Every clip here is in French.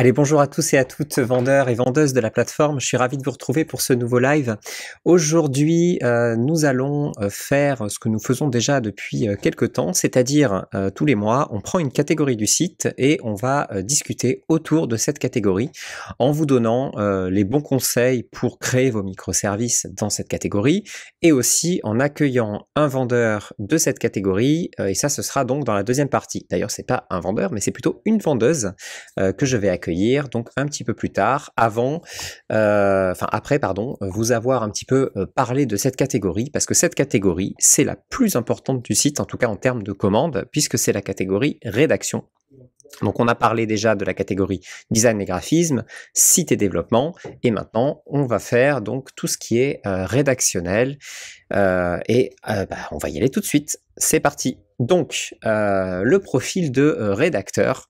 Allez, bonjour à tous et à toutes vendeurs et vendeuses de la plateforme. Je suis ravi de vous retrouver pour ce nouveau live. Aujourd'hui, euh, nous allons euh, faire ce que nous faisons déjà depuis euh, quelques temps, c'est-à-dire tous les mois, on prend une catégorie du site et on va discuter autour de cette catégorie en vous donnant les bons conseils pour créer vos microservices dans cette catégorie et aussi en accueillant un vendeur de cette catégorie. et ça, ce sera donc dans la deuxième partie. D'ailleurs, c'est pas un vendeur, mais c'est plutôt une vendeuse que je vais accueillir donc un petit peu plus tard, avant, euh, enfin après, pardon, vous avoir un petit peu euh, parlé de cette catégorie, parce que cette catégorie, c'est la plus importante du site, en tout cas en termes de commandes, puisque c'est la catégorie rédaction. Donc on a parlé déjà de la catégorie design et graphisme, site et développement, et maintenant on va faire donc tout ce qui est euh, rédactionnel, et bah, on va y aller tout de suite, c'est parti. Donc le profil de rédacteur,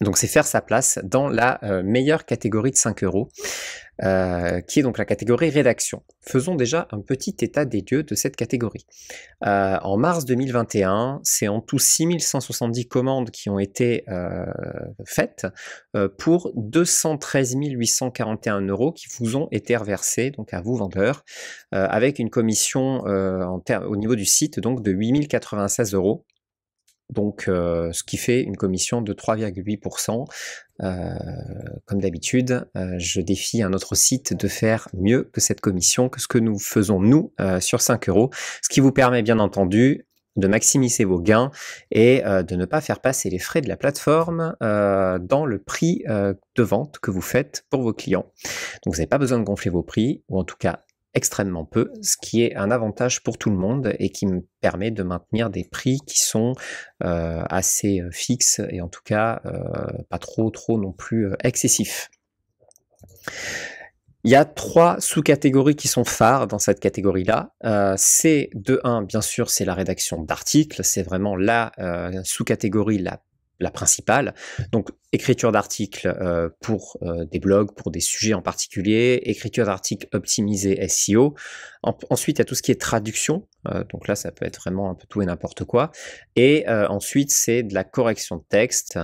donc c'est faire sa place dans la euh, meilleure catégorie de 5 euros, euh, qui est donc la catégorie rédaction. Faisons déjà un petit état des lieux de cette catégorie. Euh, en mars 2021, c'est en tout 6170 commandes qui ont été faites pour 213 841 euros qui vous ont été reversés, donc à vous vendeurs, avec une commission au niveau du site donc de 8096 euros donc, euh, ce qui fait une commission de 3,8%. Euh, comme d'habitude, euh, je défie un autre site de faire mieux que cette commission, que ce que nous faisons nous sur 5 euros, ce qui vous permet bien entendu de maximiser vos gains et de ne pas faire passer les frais de la plateforme dans le prix de vente que vous faites pour vos clients. Donc vous n'avez pas besoin de gonfler vos prix, ou en tout cas extrêmement peu, ce qui est un avantage pour tout le monde et qui me permet de maintenir des prix qui sont euh, assez euh, fixes et en tout cas euh, pas trop trop non plus excessifs. Il y a trois sous-catégories qui sont phares dans cette catégorie-là. c'est de 1, bien sûr, c'est la rédaction d'articles. C'est vraiment la sous-catégorie la la principale. Donc, écriture d'articles euh, pour euh, des blogs, pour des sujets en particulier, écriture d'articles optimisés SEO. ensuite, il y a tout ce qui est traduction. Euh, donc là, ça peut être vraiment un peu tout et n'importe quoi. Et ensuite, c'est de la correction de texte.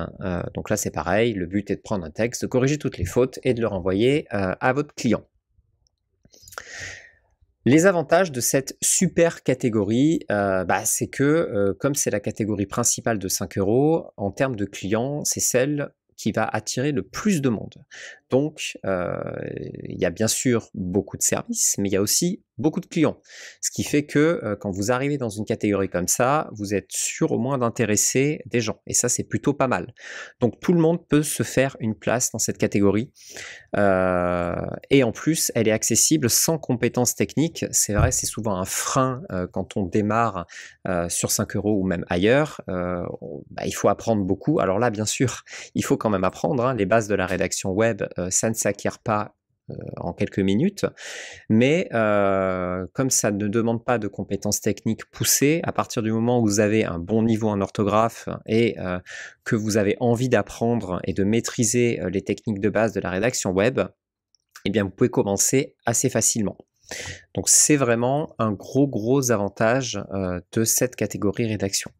donc là, c'est pareil. Le but est de prendre un texte, de corriger toutes les fautes et de le renvoyer à votre client. Les avantages de cette super catégorie, euh, bah, c'est que euh, comme c'est la catégorie principale de 5 euros, en termes de clients, c'est celle qui va attirer le plus de monde. Donc, euh, il y a bien sûr beaucoup de services, mais il y a aussi beaucoup de clients. Ce qui fait que euh, quand vous arrivez dans une catégorie comme ça, vous êtes sûr au moins d'intéresser des gens. Et ça, c'est plutôt pas mal. Donc tout le monde peut se faire une place dans cette catégorie. Euh, et en plus, elle est accessible sans compétences techniques. C'est vrai, c'est souvent un frein euh, quand on démarre sur 5 euros ou même ailleurs. Bah, il faut apprendre beaucoup. Alors là, bien sûr, il faut quand même apprendre. Hein. Les bases de la rédaction web, ça ne s'acquiert pas euh, en quelques minutes. Mais euh, comme ça ne demande pas de compétences techniques poussées, à partir du moment où vous avez un bon niveau en orthographe et euh, que vous avez envie d'apprendre et de maîtriser les techniques de base de la rédaction web, eh bien vous pouvez commencer assez facilement. Donc c'est vraiment un gros gros avantage de cette catégorie rédaction.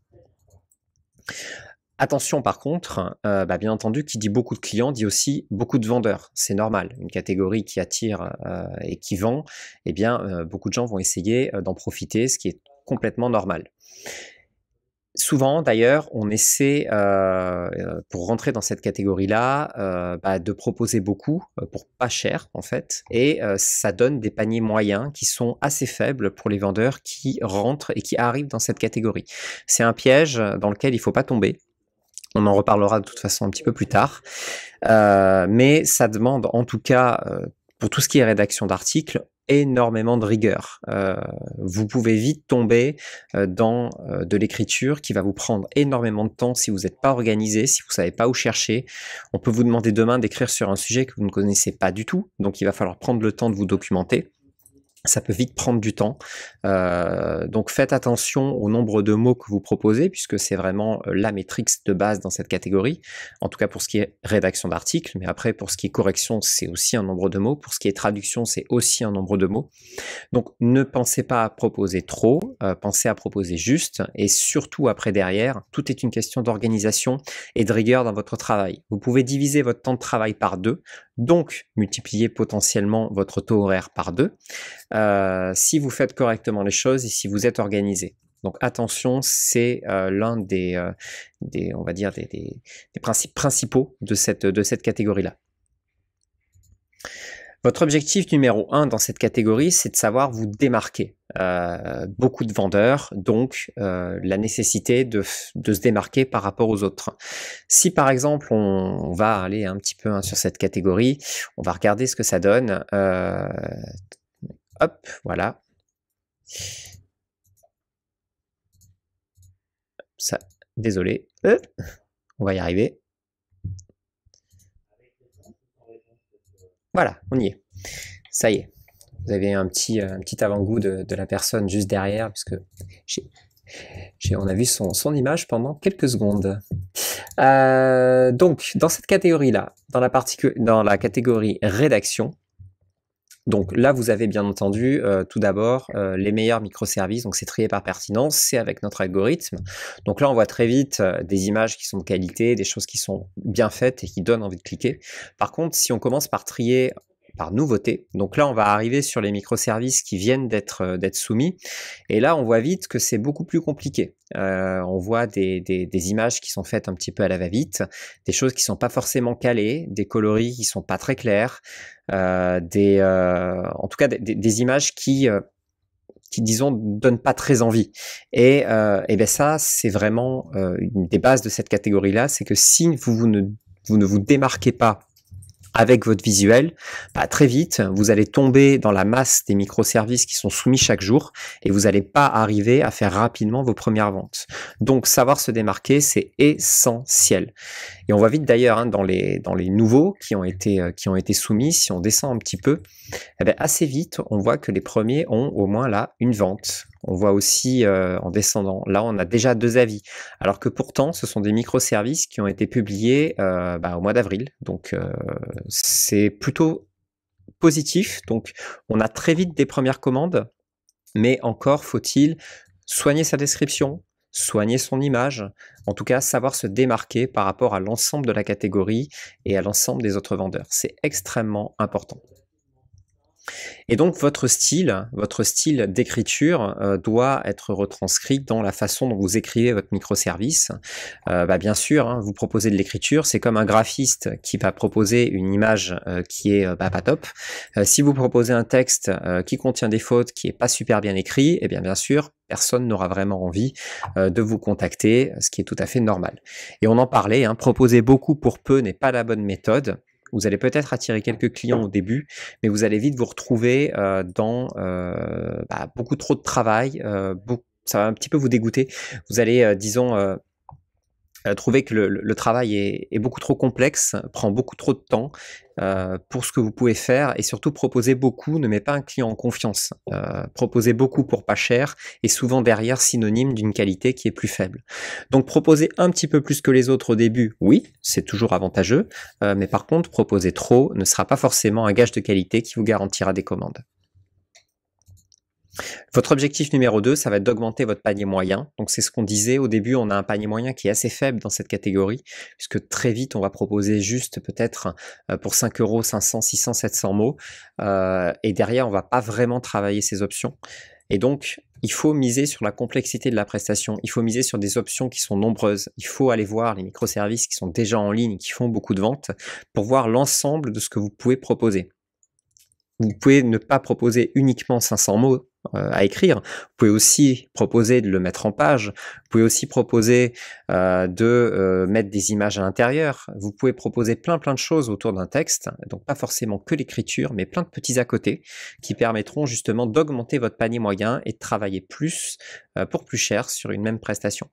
Attention par contre, euh, bah, bien entendu, qui dit beaucoup de clients dit aussi beaucoup de vendeurs. C'est normal, une catégorie qui attire euh, et qui vend, eh bien euh, beaucoup de gens vont essayer d'en profiter, ce qui est complètement normal. Souvent d'ailleurs, on essaie, pour rentrer dans cette catégorie-là, bah, de proposer beaucoup pour pas cher en fait, et ça donne des paniers moyens qui sont assez faibles pour les vendeurs qui rentrent et qui arrivent dans cette catégorie. C'est un piège dans lequel il ne faut pas tomber. On en reparlera de toute façon un petit peu plus tard. Euh, mais ça demande, en tout cas, euh, pour tout ce qui est rédaction d'articles, énormément de rigueur. Euh, vous pouvez vite tomber dans de l'écriture qui va vous prendre énormément de temps si vous n'êtes pas organisé, si vous ne savez pas où chercher. On peut vous demander demain d'écrire sur un sujet que vous ne connaissez pas du tout, donc il va falloir prendre le temps de vous documenter ça peut vite prendre du temps. Euh, donc faites attention au nombre de mots que vous proposez, puisque c'est vraiment euh, la métrique de base dans cette catégorie, en tout cas pour ce qui est rédaction d'articles, mais après pour ce qui est correction, c'est aussi un nombre de mots, pour ce qui est traduction, c'est aussi un nombre de mots. Donc ne pensez pas à proposer trop, euh, pensez à proposer juste, et surtout après derrière, tout est une question d'organisation et de rigueur dans votre travail. Vous pouvez diviser votre temps de travail par deux, donc multipliez potentiellement votre taux horaire par deux, euh, si vous faites correctement les choses et si vous êtes organisé. Donc attention, c'est euh, l'un euh, des, on va dire, des, principes principaux de de cette catégorie-là. Votre objectif numéro un dans cette catégorie, c'est de savoir vous démarquer. Euh, beaucoup de vendeurs, donc euh, la nécessité de, se démarquer par rapport aux autres. Si par exemple on, va aller un petit peu hein, sur cette catégorie, on va regarder ce que ça donne. Euh, hop, voilà. Ça, désolé. On va y arriver. Voilà, on y est. Ça y est. Vous avez un petit, euh, un petit avant-goût de, la personne juste derrière, puisque on a vu son, image pendant quelques secondes. Euh, donc, dans cette catégorie-là, dans, la dans la catégorie rédaction, donc là, vous avez bien entendu euh, tout d'abord euh, les meilleurs microservices, donc c'est trié par pertinence, c'est avec notre algorithme. Donc là, on voit très vite euh, des images qui sont de qualité, des choses qui sont bien faites et qui donnent envie de cliquer. Par contre, si on commence par trier par nouveauté. Donc là, on va arriver sur les microservices qui viennent d'être euh, soumis. Et là, on voit vite que c'est beaucoup plus compliqué. Euh, on voit des, images qui sont faites un petit peu à la va-vite, des choses qui sont pas forcément calées, des coloris qui sont pas très clairs, euh, des, en tout cas des, images qui qui disons donnent pas très envie. Et, euh, ben ça, c'est vraiment une des bases de cette catégorie-là, c'est que si vous, ne, vous ne vous démarquez pas avec votre visuel, bah, très vite, vous allez tomber dans la masse des microservices qui sont soumis chaque jour et vous n'allez pas arriver à faire rapidement vos premières ventes. Donc, savoir se démarquer, c'est essentiel. Et on voit vite d'ailleurs hein, dans, les, dans les nouveaux qui ont, été, euh, qui ont été soumis, si on descend un petit peu, eh ben, assez vite, on voit que les premiers ont au moins là une vente, on voit aussi euh, en descendant, là on a déjà deux avis, alors que pourtant ce sont des microservices qui ont été publiés euh, bah, au mois d'avril. Donc euh, c'est plutôt positif. Donc on a très vite des premières commandes, mais encore faut-il soigner sa description, soigner son image, en tout cas savoir se démarquer par rapport à l'ensemble de la catégorie et à l'ensemble des autres vendeurs. C'est extrêmement important. Et donc votre style, votre style d'écriture euh, doit être retranscrit dans la façon dont vous écrivez votre microservice. Euh, bah, bien sûr, hein, vous proposez de l'écriture, c'est comme un graphiste qui va proposer une image euh, qui est bah, pas top. si vous proposez un texte qui contient des fautes, qui est pas super bien écrit, et eh bien bien sûr, personne n'aura vraiment envie de vous contacter, ce qui est tout à fait normal. Et on en parlait, hein, proposer beaucoup pour peu n'est pas la bonne méthode. Vous allez peut-être attirer quelques clients au début, mais vous allez vite vous retrouver euh, dans euh, bah, beaucoup trop de travail. Euh, ça va un petit peu vous dégoûter. Vous allez, disons, trouver que le, travail est, beaucoup trop complexe, prend beaucoup trop de temps euh, pour ce que vous pouvez faire et surtout proposer beaucoup ne met pas un client en confiance. Euh, proposer beaucoup pour pas cher est souvent derrière synonyme d'une qualité qui est plus faible. Donc proposer un petit peu plus que les autres au début, oui, c'est toujours avantageux, euh, mais par contre proposer trop ne sera pas forcément un gage de qualité qui vous garantira des commandes. Votre objectif numéro 2, ça va être d'augmenter votre panier moyen. Donc c'est ce qu'on disait au début, on a un panier moyen qui est assez faible dans cette catégorie, puisque très vite on va proposer juste peut-être euh, pour 5 euros, 500, 600, 700 mots, euh, et derrière on va pas vraiment travailler ces options. Et donc il faut miser sur la complexité de la prestation, il faut miser sur des options qui sont nombreuses, il faut aller voir les microservices qui sont déjà en ligne, et qui font beaucoup de ventes, pour voir l'ensemble de ce que vous pouvez proposer. Vous pouvez ne pas proposer uniquement 500 mots, euh, à écrire. Vous pouvez aussi proposer de le mettre en page. Vous pouvez aussi proposer euh, de euh, mettre des images à l'intérieur. Vous pouvez proposer plein plein de choses autour d'un texte. Donc pas forcément que l'écriture, mais plein de petits à côté qui permettront justement d'augmenter votre panier moyen et de travailler plus pour plus cher sur une même prestation.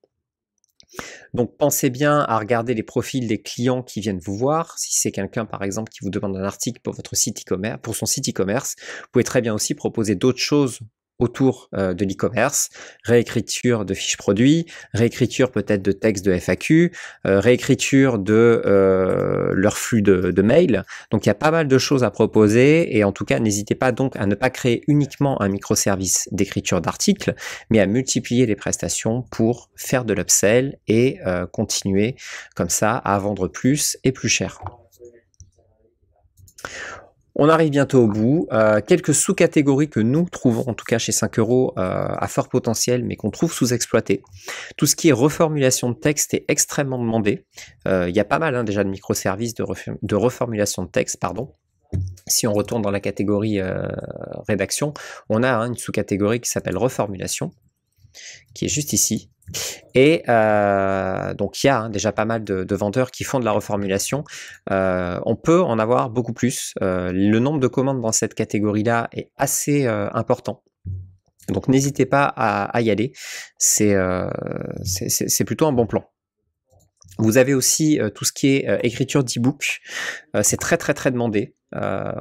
Donc pensez bien à regarder les profils des clients qui viennent vous voir. Si c'est quelqu'un par exemple qui vous demande un article pour votre site e-commerce, pour son site e-commerce, vous pouvez très bien aussi proposer d'autres choses autour euh, de l'e-commerce, réécriture de fiches produits, réécriture peut-être de textes de FAQ, euh, réécriture de euh, leur flux de, de mail. Donc il y a pas mal de choses à proposer et en tout cas n'hésitez pas donc à ne pas créer uniquement un microservice d'écriture d'articles, mais à multiplier les prestations pour faire de l'upsell et continuer comme ça à vendre plus et plus cher. On arrive bientôt au bout. Euh, quelques sous-catégories que nous trouvons, en tout cas chez 5 euros, euh, à fort potentiel, mais qu'on trouve sous exploitées Tout ce qui est reformulation de texte est extrêmement demandé. Euh, il y a pas mal hein, déjà de microservices de, reformulation de texte, pardon. Si on retourne dans la catégorie rédaction, on a hein, une sous-catégorie qui s'appelle reformulation qui est juste ici. Et euh, donc il y a hein, déjà pas mal de, vendeurs qui font de la reformulation. Euh, on peut en avoir beaucoup plus. Euh, le nombre de commandes dans cette catégorie-là est assez important. Donc n'hésitez pas à, à, y aller. C'est plutôt un bon plan. Vous avez aussi euh, tout ce qui est euh, écriture d'e-book. Euh, c'est très très très demandé.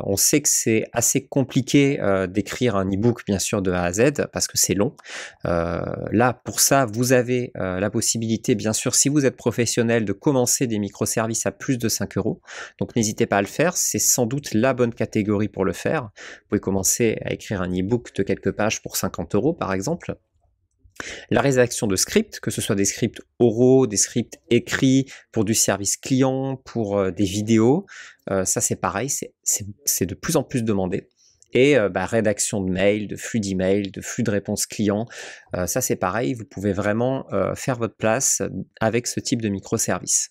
on sait que c'est assez compliqué d'écrire un e-book, bien sûr, de A à Z, parce que c'est long. là, pour ça, vous avez la possibilité, bien sûr, si vous êtes professionnel, de commencer des microservices à plus de 5 euros. Donc n'hésitez pas à le faire, c'est sans doute la bonne catégorie pour le faire. Vous pouvez commencer à écrire un e-book de quelques pages pour 50 euros, par exemple. La rédaction de scripts, que ce soit des scripts oraux, des scripts écrits pour du service client, pour euh, des vidéos, euh, ça c'est pareil, c'est de plus en plus demandé. Et euh, bah, rédaction de mails, de flux d'emails, de flux de réponses clients, ça c'est pareil, vous pouvez vraiment faire votre place avec ce type de microservice.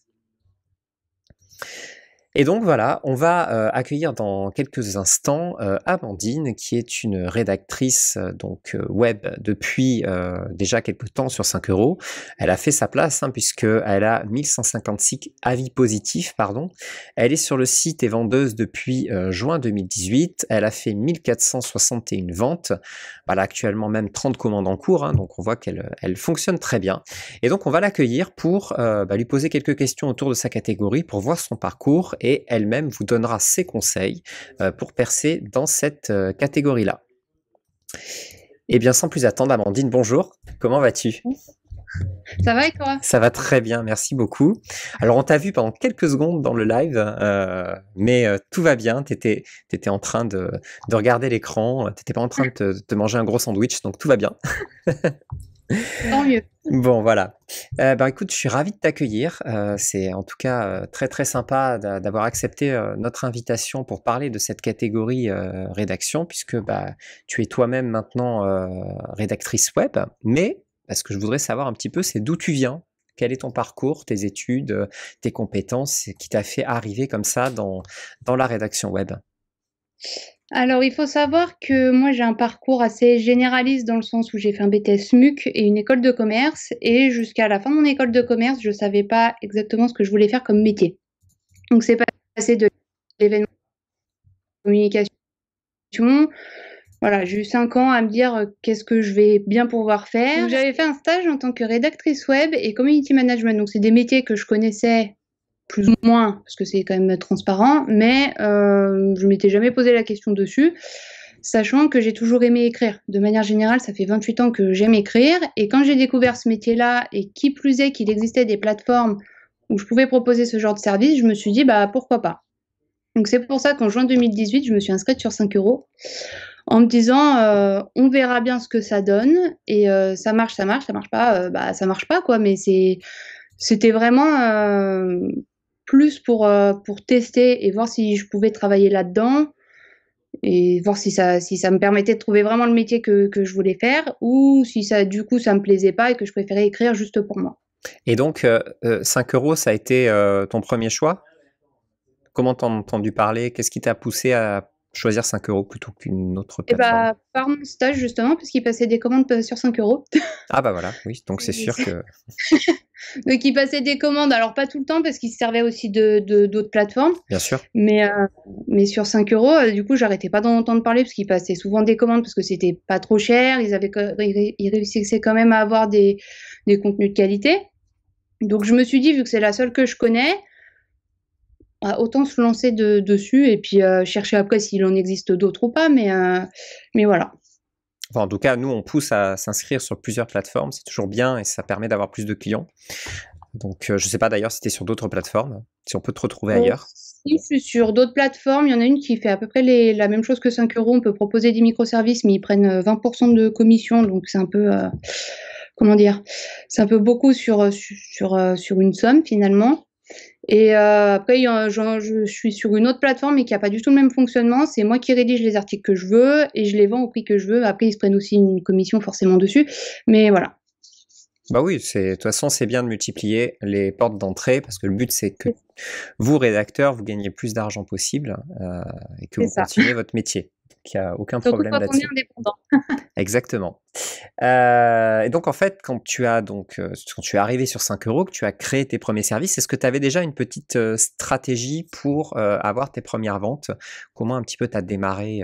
Et donc voilà, on va euh, accueillir dans quelques instants euh, Amandine, qui est une rédactrice euh, donc euh, web depuis déjà quelques temps sur 5 euros. Elle a fait sa place hein, puisque elle a 1156 avis positifs, pardon. Elle est sur le site et vendeuse depuis juin 2018. Elle a fait 1461 ventes. Voilà actuellement même 30 commandes en cours, hein, donc on voit qu'elle elle fonctionne très bien. Et donc on va l'accueillir pour bah, lui poser quelques questions autour de sa catégorie pour voir son parcours et elle-même vous donnera ses conseils euh, pour percer dans cette euh, catégorie-là. et eh bien, sans plus attendre, Amandine, bonjour. Comment vas-tu ça va et toi Ça va très bien, merci beaucoup. Alors on t'a vu pendant quelques secondes dans le live, euh, mais tout va bien, tu étais, étais, en train de, regarder l'écran, tu pas en train de te, manger un gros sandwich, donc tout va bien. Bon, voilà. Euh, ben, écoute, je suis ravi de t'accueillir. Euh, c'est en tout cas euh, très très sympa d'avoir accepté notre invitation pour parler de cette catégorie rédaction, puisque bah, tu es toi-même maintenant rédactrice web. Mais parce bah, ce que je voudrais savoir un petit peu, c'est d'où tu viens, quel est ton parcours, tes études, tes compétences qui t'a fait arriver comme ça dans, dans la rédaction web. Alors, il faut savoir que moi, j'ai un parcours assez généraliste dans le sens où j'ai fait un BTS MUC et une école de commerce. Et jusqu'à la fin de mon école de commerce, je ne savais pas exactement ce que je voulais faire comme métier. Donc, c'est passé de l'événement communication. Voilà, j'ai eu cinq ans à me dire euh, qu'est-ce que je vais bien pouvoir faire. J'avais fait un stage en tant que rédactrice web et community management. Donc, c'est des métiers que je connaissais plus ou moins, parce que c'est quand même transparent, mais je euh, je m'étais jamais posé la question dessus, sachant que j'ai toujours aimé écrire. De manière générale, ça fait 28 ans que j'aime écrire, et quand j'ai découvert ce métier-là, et qui plus est qu'il existait des plateformes où je pouvais proposer ce genre de service, je me suis dit, bah pourquoi pas. Donc c'est pour ça qu'en juin 2018, je me suis inscrite sur 5 euros en me disant euh, on verra bien ce que ça donne et euh, ça marche, ça marche, ça marche pas, bah ça marche pas quoi. Mais c'est c'était vraiment plus pour, euh, pour tester et voir si je pouvais travailler là-dedans et voir si ça, si ça me permettait de trouver vraiment le métier que, je voulais faire ou si ça, du coup, ça me plaisait pas et que je préférais écrire juste pour moi. Et donc, 5 euh, euh, euros, ça a été ton premier choix Comment t'as entendu parler Qu'est-ce qui t'a poussé à choisir 5 euros plutôt qu'une autre eh bah, plateforme bah, Par mon stage, justement, parce qu'il passait des commandes sur 5 euros. ah bah voilà, oui, donc c'est sûr que... donc il passait des commandes, alors pas tout le temps, parce qu'il se servait aussi de, d'autres plateformes. Bien sûr. Mais, euh, mais sur 5 euros, euh, du coup, j'arrêtais pas d'en de parler, parce qu'il passait souvent des commandes, parce que c'était pas trop cher, ils, avaient, ils réussissaient quand même à avoir des, des contenus de qualité. Donc je me suis dit, vu que c'est la seule que je connais, autant se lancer de, dessus et puis euh, chercher après s'il en existe d'autres ou pas, mais, euh, mais voilà. en tout cas, nous, on pousse à s'inscrire sur plusieurs plateformes. C'est toujours bien et ça permet d'avoir plus de clients. Donc, euh, je ne sais pas d'ailleurs si tu es sur d'autres plateformes, si on peut te retrouver ailleurs. Si, je suis sur d'autres plateformes. Il y en a une qui fait à peu près la même chose que 5 euros. On peut proposer des microservices, mais ils prennent 20% de commission. Donc, c'est un peu. comment dire C'est un peu beaucoup sur, sur, sur une somme finalement. Et euh, après, je suis sur une autre plateforme et qui n'a pas du tout le même fonctionnement. C'est moi qui rédige les articles que je veux et je les vends au prix que je veux. Après, ils se prennent aussi une commission forcément dessus. Mais voilà. Bah oui, de toute façon, c'est bien de multiplier les portes d'entrée parce que le but, c'est que vous, rédacteurs, vous gagnez plus d'argent possible euh, et que vous continuez votre métier. Il n'y a aucun problème là-dessus. Exactement. Euh, et donc en fait, quand tu as donc euh, quand tu es arrivé sur 5 euros, que tu as créé tes premiers services, est-ce que tu avais déjà une petite euh, stratégie pour avoir tes premières ventes Comment un petit peu tu as démarré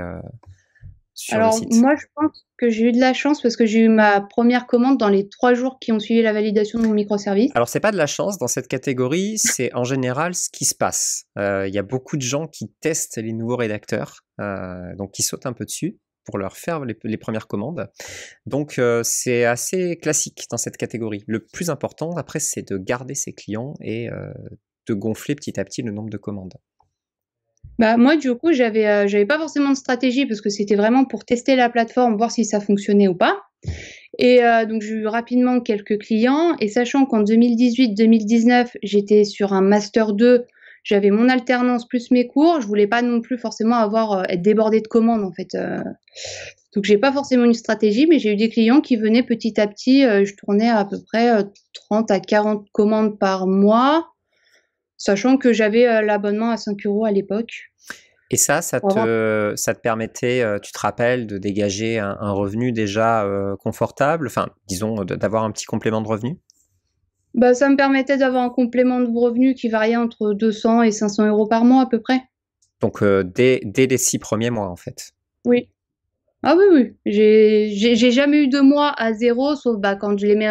sur le site moi, je pense que j'ai eu de la chance parce que j'ai eu ma première commande dans les trois jours qui ont suivi la validation de mon microservice. Alors, c'est pas de la chance dans cette catégorie, c'est en général ce qui se passe. Il y a beaucoup de gens qui testent les nouveaux rédacteurs, donc qui sautent un peu dessus pour leur faire les, premières commandes. Donc euh, c'est assez classique dans cette catégorie. Le plus important après c'est de garder ses clients et euh, de gonfler petit à petit le nombre de commandes. Bah moi du coup j'avais euh, j'avais pas forcément de stratégie parce que c'était vraiment pour tester la plateforme, voir si ça fonctionnait ou pas. Et donc j'ai eu rapidement quelques clients et sachant qu'en 2018-2019 j'étais sur un master 2 j'avais mon alternance plus mes cours. Je voulais pas non plus forcément avoir euh, être débordée de commandes en fait. Euh. donc j'ai pas forcément une stratégie, mais j'ai eu des clients qui venaient petit à petit. Euh, je tournais à peu près 30 à 40 commandes par mois, sachant que j'avais l'abonnement à 5 euros à l'époque. Et ça, ça te, ça te permettait, tu te rappelles, de dégager un, revenu déjà confortable, enfin, disons, d'avoir un petit complément de revenu bah, Ça me permettait d'avoir un complément de revenu qui variait entre 200 et 500 euros par mois à peu près. Donc euh, dès, dès, les six premiers mois en fait. Oui. Ah oui, oui. J'ai jamais eu de mois à zéro, sauf bah, quand je les mets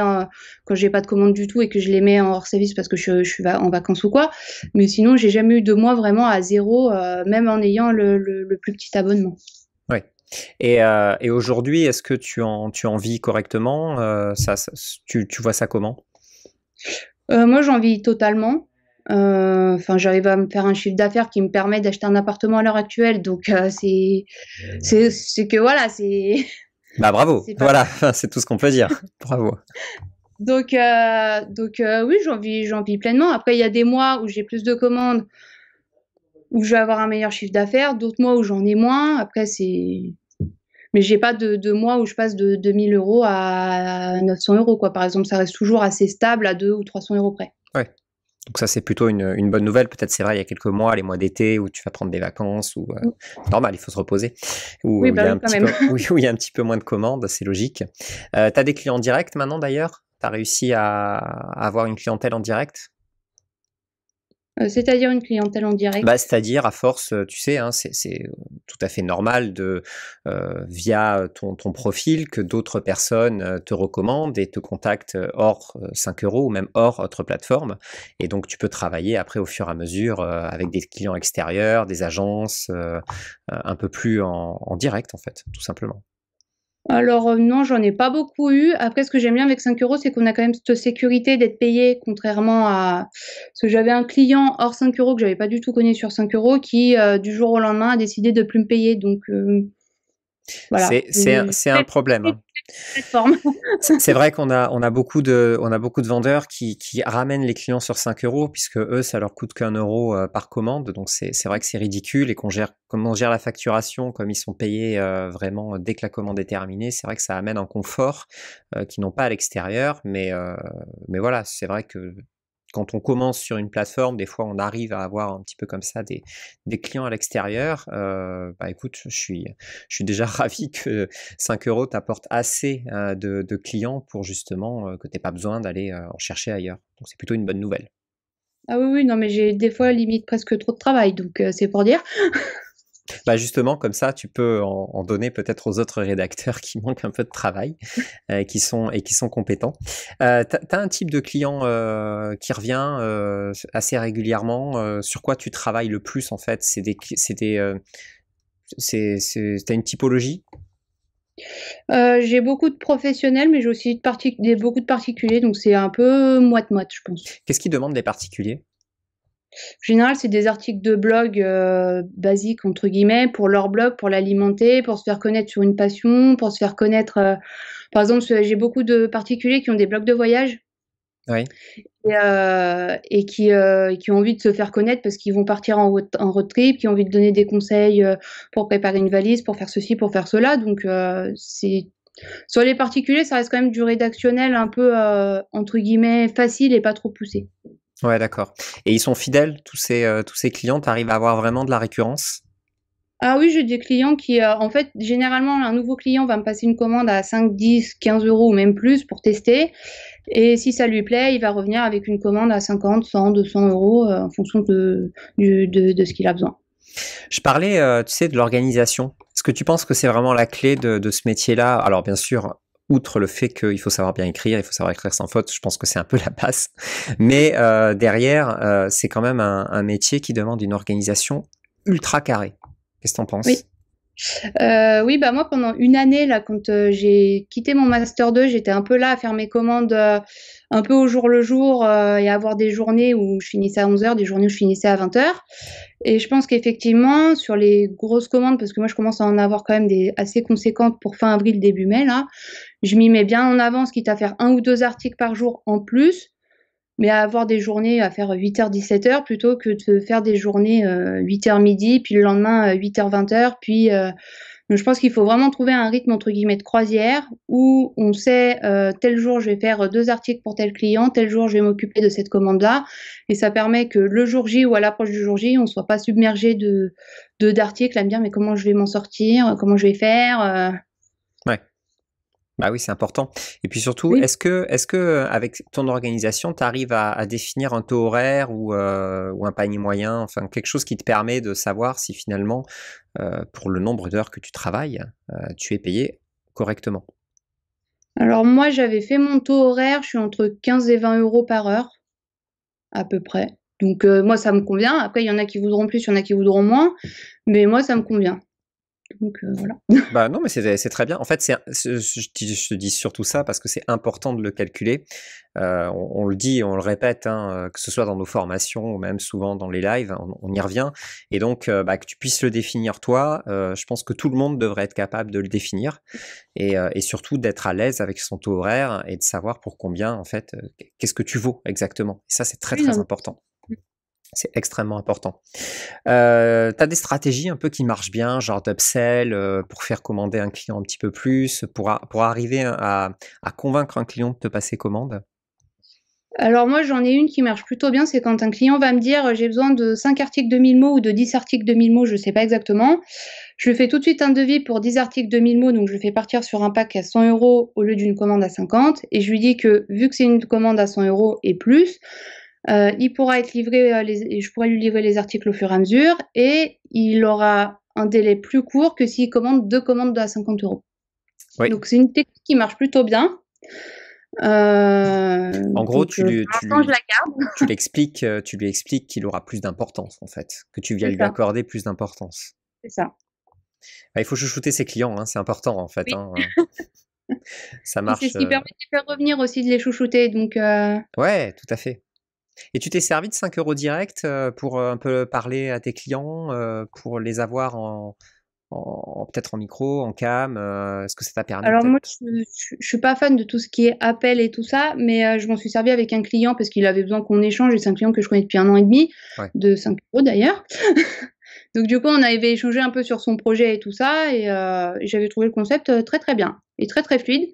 quand j'ai pas de commande du tout et que je les mets en hors service parce que je, je suis en vacances ou quoi. Mais sinon, j'ai jamais eu de mois vraiment à zéro, euh, même en ayant le, le, plus petit abonnement. Oui. Et, euh, et aujourd'hui, est-ce que tu en, tu en vis correctement ça tu, tu vois ça comment euh, moi, j'en vis totalement. Euh, enfin, j'arrive à me faire un chiffre d'affaires qui me permet d'acheter un appartement à l'heure actuelle. Donc, euh, c'est, c'est, que voilà, c'est. Bah bravo. Voilà, c'est tout ce qu'on peut dire. bravo. Donc, donc oui, j'en j'en vis pleinement. Après, il y a des mois où j'ai plus de commandes, où je vais avoir un meilleur chiffre d'affaires. D'autres mois où j'en ai moins. Après, c'est mais j'ai pas de, mois où je passe de 2000 euros à 900 euros, quoi. Par exemple, ça reste toujours assez stable à 2 ou 300 euros près. Ouais. Donc ça, c'est plutôt une, bonne nouvelle. Peut-être, c'est vrai, il y a quelques mois, les mois d'été, où tu vas prendre des vacances, ou euh, mm. normal, il faut se reposer, ou oui, il, y a un petit peu, moins de commandes, c'est logique. Euh, tu as des clients directs maintenant, d'ailleurs Tu as réussi à, avoir une clientèle en direct euh, c'est-à-dire une clientèle en direct bah, C'est-à-dire, à force, euh, tu sais, hein, c'est euh, tout à fait normal de, via ton, profil, que d'autres personnes te recommandent et te contactent hors 5 euros ou même hors autre plateforme. Et donc, tu peux travailler après au fur et à mesure avec des clients extérieurs, des agences, un peu plus en direct, en fait, tout simplement. Alors euh, non, j'en ai pas beaucoup eu. Après, ce que j'aime bien avec 5 euros, c'est qu'on a quand même cette sécurité d'être payé, contrairement à ce que j'avais un client hors 5 euros que j'avais pas du tout connu sur 5 euros, qui euh, du jour au lendemain a décidé de plus me payer. Donc euh, c'est un, problème. Hein. C'est vrai qu'on a, beaucoup de, vendeurs qui, ramènent les clients sur 5 euros, puisque eux, ça leur coûte qu'un euro euh, par commande. Donc c'est vrai que c'est ridicule et qu'on gère, comment on gère la facturation, comme ils sont payés euh, vraiment dès que la commande est terminée, c'est vrai que ça amène un confort qui euh, qu'ils n'ont pas à l'extérieur. mais voilà, c'est vrai que quand on commence sur une plateforme, des fois on arrive à avoir un petit peu comme ça des, clients à l'extérieur. Euh, bah écoute, je suis, je suis déjà ravi que 5 euros t'apporte assez euh, de, clients pour justement euh, que tu n'aies pas besoin d'aller en chercher ailleurs. Donc c'est plutôt une bonne nouvelle. Ah oui, oui, non, mais j'ai des fois limite presque trop de travail, donc c'est pour dire. Bah, justement, comme ça, tu peux en, donner peut-être aux autres rédacteurs qui manquent un peu de travail euh, qui sont, et qui sont compétents. Euh, tu as un type de client euh, qui revient assez régulièrement. sur quoi tu travailles le plus, en fait C'est des. une typologie j'ai beaucoup de professionnels, mais j'ai aussi beaucoup de particuliers, donc c'est un peu moite-moite, je pense. Qu'est-ce qui demande des particuliers en général, c'est des articles de blog euh, basiques, entre guillemets, pour leur blog, pour l'alimenter, pour se faire connaître sur une passion, pour se faire connaître. Euh, par exemple, j'ai beaucoup de particuliers qui ont des blogs de voyage. Et, euh, qui, ont envie de se faire connaître parce qu'ils vont partir en, en, road trip, qui ont envie de donner des conseils pour préparer une valise, pour faire ceci, pour faire cela. Donc, sur les particuliers, ça reste quand même du rédactionnel un peu, entre guillemets, facile et pas trop poussé. Ouais, d'accord. Et ils sont fidèles, tous ces, euh, tous clients, tu arrives à avoir vraiment de la récurrence Ah oui, j'ai des clients qui, euh, en fait, généralement, un nouveau client va me passer une commande à 5, 10, 15 euros ou même plus pour tester. Et si ça lui plaît, il va revenir avec une commande à 50, 100, 200 euros euh, en fonction de, ce qu'il a besoin. Je parlais, tu sais, de l'organisation. Est-ce que tu penses que c'est vraiment la clé de, de ce métier-là Alors, bien sûr, outre le fait qu'il faut savoir bien écrire, il faut savoir écrire sans faute, je pense que c'est un peu la base. Mais euh, derrière, euh, c'est quand même un, métier qui demande une organisation ultra carrée. Qu'est-ce que pense penses euh, oui. bah moi pendant une année là, quand j'ai quitté mon master 2, j'étais un peu là à faire mes commandes un peu au jour le jour et à avoir des journées où je finissais à 11h, des journées où je finissais à 20h. Et je pense qu'effectivement, sur les grosses commandes, parce que moi je commence à en avoir quand même des assez conséquentes pour fin avril, début mai, là, je m'y mets bien en avance, quitte à faire un ou deux articles par jour en plus, mais à avoir des journées à faire 8h, 17h plutôt que de faire des journées 8h euh, midi, puis le lendemain 8h, euh, 20h, puis. Euh, je pense qu'il faut vraiment trouver un rythme entre guillemets de croisière où on sait tel jour je vais faire deux articles pour tel client, tel jour je vais m'occuper de cette commande-là. Et ça permet que le jour J ou à l'approche du jour J, on ne soit pas submergé de d'articles à me dire mais comment je vais m'en sortir, comment je vais faire. Bah oui, c'est important. Et puis surtout, est-ce que, est-ce que avec ton organisation, tu arrives à, définir un taux horaire euh, ou, un panier moyen, enfin quelque chose qui te permet de savoir si finalement, euh, pour le nombre d'heures que tu travailles, euh, tu es payé correctement Alors moi, j'avais fait mon taux horaire, je suis entre 15 et 20 euros par heure, à peu près. Donc moi, ça me convient. Après, il y en a qui voudront plus, il y en a qui voudront moins, mais moi, ça me convient. Donc euh, voilà. Bah non, mais c'est très bien. En fait, c'est je, te dis surtout ça parce que c'est important de le calculer. Euh, on, le dit, on le répète, hein, euh, que ce soit dans nos formations ou même souvent dans les lives, on, y revient. Et donc, bah, que tu puisses le définir toi, je pense que tout le monde devrait être capable de le définir et, surtout d'être à l'aise avec son taux horaire et de savoir pour combien, en fait, qu'est-ce que tu vaux exactement. Et ça, c'est très, très important. C'est extrêmement important. Euh, t'as tu as des stratégies un peu qui marchent bien, genre d'upsell euh, pour faire commander un client un petit peu plus, pour, pour arriver à, à, convaincre un client de te passer commande Alors moi j'en ai une qui marche plutôt bien, c'est quand un client va me dire euh, j'ai besoin de 5 articles de 1000 mots ou de 10 articles de 1000 mots, je ne sais pas exactement. Je lui fais tout de suite un devis pour 10 articles de 1000 mots, donc je le fais partir sur un pack à 100 euros au lieu d'une commande à 50, et je lui dis que vu que c'est une commande à 100 euros et plus, euh, il pourra être livré, euh, je pourrais lui livrer les articles au fur et à mesure et il aura un délai plus court que s'il commande deux commandes à 50 euros. Donc c'est une technique qui marche plutôt bien. Euh, en gros, tu, lui, l'expliques, tu lui expliques qu'il aura plus d'importance en fait, que tu viens lui accorder plus d'importance. C'est ça. Bah, il faut chouchouter ses clients, hein, c'est important en fait. Hein. ça marche. C'est ce qui permet de faire revenir aussi, de les chouchouter. Donc, Ouais, tout à fait. Et tu t'es servi de 5 euros direct euh, pour euh, un peu parler à tes clients, euh, pour les avoir en, peut-être en micro, en cam Est-ce que ça t'a permis Alors moi, je, ne suis pas fan de tout ce qui est appel et tout ça, mais je m'en suis servi avec un client parce qu'il avait besoin qu'on échange. c'est un client que je connais depuis un an et demi, de 5 euros d'ailleurs. Donc du coup, on avait échangé un peu sur son projet et tout ça, et j'avais trouvé le concept très très bien et très très fluide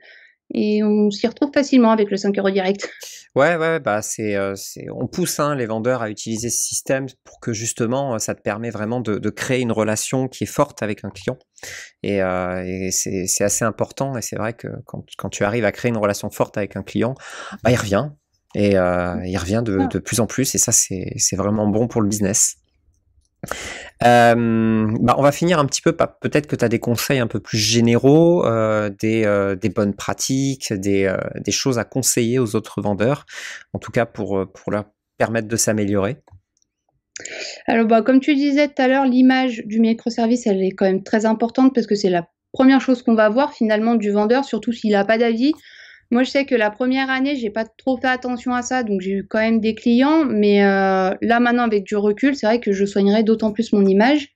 et on s'y retrouve facilement avec le 5 euros direct. Ouais, ouais, bah c'est, euh, on pousse hein, les vendeurs à utiliser ce système pour que justement euh, ça te permet vraiment de, créer une relation qui est forte avec un client. Et, euh, c'est, assez important et c'est vrai que quand, tu arrives à créer une relation forte avec un client, bah, il revient. Et il revient de, ah. de, plus en plus, et ça, c'est, vraiment bon pour le business. Euh, bah, on va finir un petit peu, peut-être que tu as des conseils un peu plus généraux, euh, euh, des, bonnes pratiques, des, choses à conseiller aux autres vendeurs, en tout cas pour, leur permettre de s'améliorer. Alors, bah, comme tu disais tout à l'heure, l'image du microservice, elle est quand même très importante parce que c'est la première chose qu'on va voir finalement du vendeur, surtout s'il n'a pas d'avis. Moi, je sais que la première année, j'ai pas trop fait attention à ça, donc j'ai eu quand même des clients. Mais euh, là, maintenant, avec du recul, c'est vrai que je soignerai d'autant plus mon image.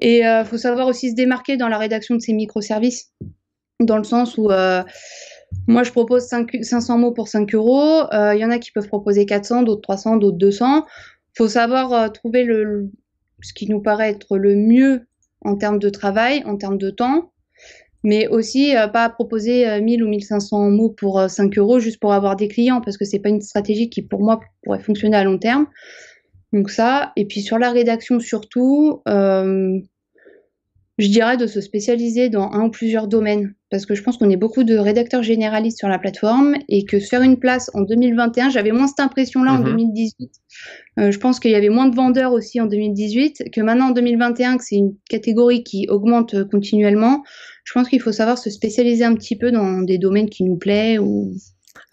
Et euh, faut savoir aussi se démarquer dans la rédaction de ces microservices, dans le sens où euh, moi, je propose 500 mots pour 5 euros. Il y en a qui peuvent proposer 400, d'autres 300, d'autres 200. Faut savoir trouver le, ce qui nous paraît être le mieux en termes de travail, en termes de temps, mais aussi euh, pas proposer 1000 euh, ou 1500 mots pour 5 euh, euros juste pour avoir des clients parce que c'est pas une stratégie qui pour moi pourrait fonctionner à long terme. Donc ça, et puis sur la rédaction surtout, je dirais de se spécialiser dans un ou plusieurs domaines, parce que je pense qu'on est beaucoup de rédacteurs généralistes sur la plateforme et que se faire une place en 2021, j'avais moins cette impression-là en 2018. Mhm. Euh, je pense qu'il y avait moins de vendeurs aussi en 2018, que maintenant en 2021, que c'est une catégorie qui augmente continuellement. Je pense qu'il faut savoir se spécialiser un petit peu dans des domaines qui nous plaisent ou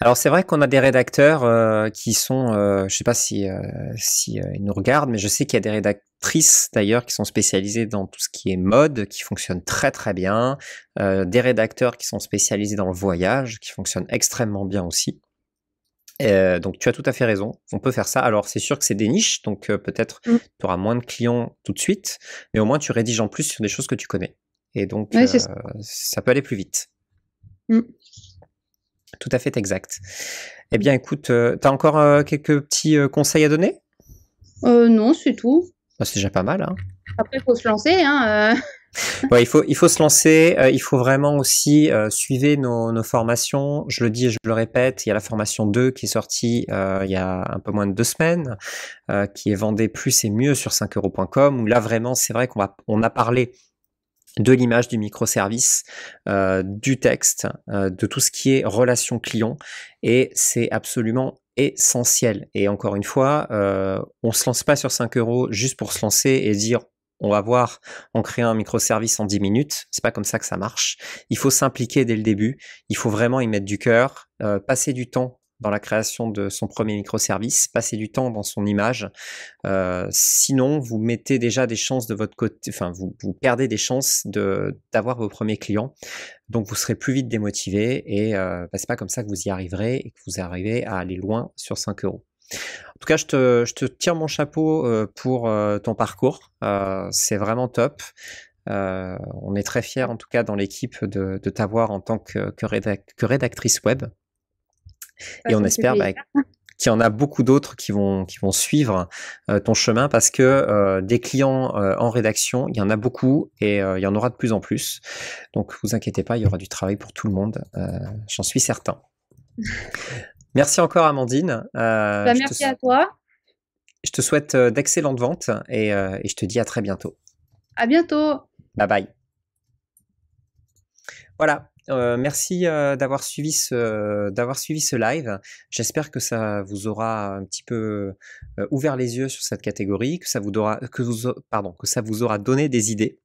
alors c'est vrai qu'on a des rédacteurs euh, qui sont, je euh, je sais pas si euh, si ils nous regardent, mais je sais qu'il y a des rédactrices d'ailleurs qui sont spécialisées dans tout ce qui est mode, qui fonctionnent très très bien, des rédacteurs qui sont spécialisés dans le voyage, qui fonctionnent extrêmement bien aussi. donc tu as tout à fait raison, on peut faire ça. Alors c'est sûr que c'est des niches, donc peut-être mm. tu auras moins de clients tout de suite, mais au moins tu rédiges en plus sur des choses que tu connais. Et donc ça peut aller plus vite. Mm. Tout à fait exact. Eh bien, écoute, euh, tu as encore euh, quelques petits euh, conseils à donner Non, c'est tout. Bah, c'est déjà pas mal. Hein. Après, il faut se lancer. Hein, il, faut, il faut se lancer. il faut vraiment aussi suivre nos, formations. Je le dis et je le répète, il y a la formation 2 qui est sortie il y a un peu moins de deux semaines, qui est vendée plus et mieux sur 5euros.com, où là, vraiment, c'est vrai qu'on on a parlé de l'image, du microservice, euh, du texte, euh, de tout ce qui est relation client. Et c'est absolument essentiel. Et encore une fois, euh, on se lance pas sur 5 euros juste pour se lancer et dire on va voir en créant un microservice en 10 minutes. C'est pas comme ça que ça marche. Il faut s'impliquer dès le début. Il faut vraiment y mettre du cœur, euh, passer du temps dans la création de son premier microservice, passer du temps dans son image. Euh, sinon, vous mettez déjà des chances de votre côté, enfin, vous, perdez des chances d'avoir vos premiers clients. Donc, vous serez plus vite démotivé et euh, bah, c'est pas comme ça que vous y arriverez et que vous arrivez à aller loin sur 5 euros. En tout cas, je te, je te tire mon chapeau euh, pour euh, ton parcours. c'est vraiment top. on est très fiers, en tout cas, dans l'équipe de, de t'avoir en tant que, que, rédactrice web. Et on espère bah, qu'il y en a beaucoup d'autres qui vont, qui vont suivre euh, ton chemin parce que euh, des clients euh, en rédaction, il y en a beaucoup et il y en aura de plus en plus. Donc vous inquiétez pas, il y aura du travail pour tout le monde, j'en suis certain. merci encore Amandine. Bah, merci à toi. Je te souhaite d'excellentes ventes et, et je te dis à très bientôt. À bientôt. Bye bye. Voilà, euh, merci euh, d'avoir suivi ce live. J'espère que ça vous aura un petit peu euh, ouvert les yeux sur cette catégorie, que ça vous aura que ça vous aura donné des idées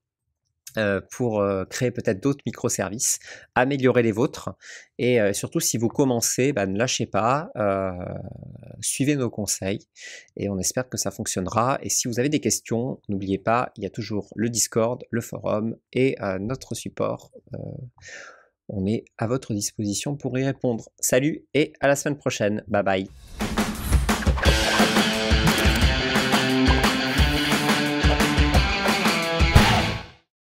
pour créer peut-être d'autres microservices, améliorer les vôtres. Et surtout, si vous commencez, bah, ne lâchez pas, suivez nos conseils et on espère que ça fonctionnera. Et si vous avez des questions, n'oubliez pas, il y a toujours le Discord, le forum et notre support. On est à votre disposition pour y répondre. Salut et à la semaine prochaine. Bye bye.